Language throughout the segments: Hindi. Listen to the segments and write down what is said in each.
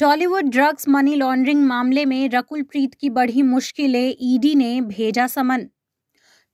टॉलीवुड ड्रग्स मनी लॉन्ड्रिंग मामले में रकुल प्रीत की बढ़ी मुश्किलें ईडी ने भेजा summon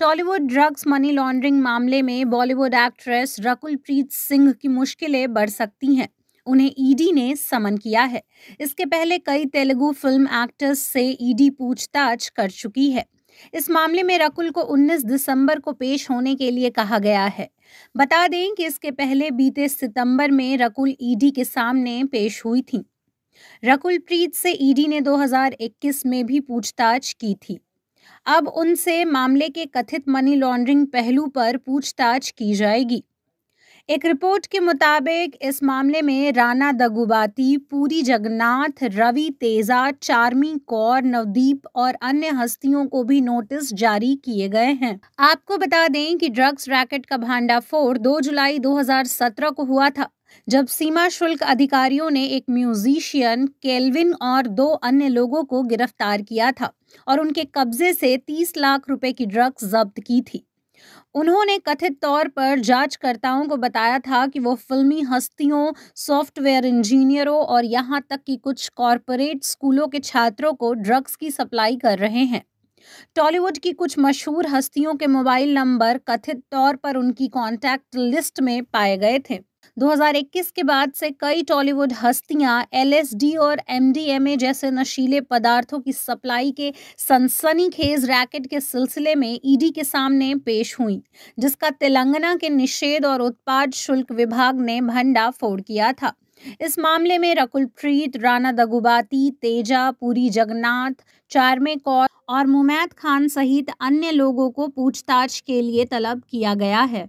Tollywood drugs money laundering मामले में बॉलीवुड एक्ट्रेस रकुल प्रीत सिंह की मुश्किलें बढ़ सकती हैं उन्हें ईडी ने समन किया है इसके पहले कई तेलुगु फिल्म एक्टर्स से ईडी पूछताछ कर चुकी है इस मामले में रकुल को 19 दिसंबर को पेश होने के लिए कहा गया है बता दें कि इसके पहले बीते सितंबर में रकुल ईडी के सामने पेश हुई थी रकुलप्रीत से ईडी ने 2021 में भी पूछताछ की थी अब उनसे मामले के कथित मनी लॉन्ड्रिंग पहलू पर पूछताछ की जाएगी एक रिपोर्ट के मुताबिक इस मामले में राना दगुबाती पूरी जगन्नाथ रवि तेजा चार्मी कौर नवदीप और अन्य हस्तियों को भी नोटिस जारी किए गए हैं आपको बता दें कि ड्रग्स रैकेट का भांडाफोड़ 2 जुलाई 2017 को हुआ था जब सीमा शुल्क अधिकारियों ने एक म्यूजिशियन केल्विन और दो अन्य लोगों को गिरफ्तार किया था और उनके कब्जे से 30 लाख रुपए की ड्रग्स जब्त की थी उन्होंने कथित तौर पर जांचकर्ताओं को बताया था कि वो फिल्मी हस्तियों सॉफ्टवेयर इंजीनियरों और यहाँ तक कि कुछ कॉरपोरेट स्कूलों के छात्रों को ड्रग्स की सप्लाई कर रहे हैं टॉलीवुड की कुछ मशहूर हस्तियों के मोबाइल नंबर कथित तौर पर उनकी कॉन्टैक्ट लिस्ट में पाए गए थे 2021 के बाद से कई टॉलीवुड हस्तियां एलएसडी और एमडीएमए जैसे नशीले पदार्थों की सप्लाई के सनसनीखेज रैकेट के सिलसिले में ईडी के सामने पेश हुई जिसका तेलंगाना के निषेध और उत्पाद शुल्क विभाग ने भंडा फोड़ किया था इस मामले में रकुल प्रीत राना दगुबाती तेजा पुरी जगन्नाथ चारमे कौर और मुमैद खान सहित अन्य लोगों को पूछताछ के लिए तलब किया गया है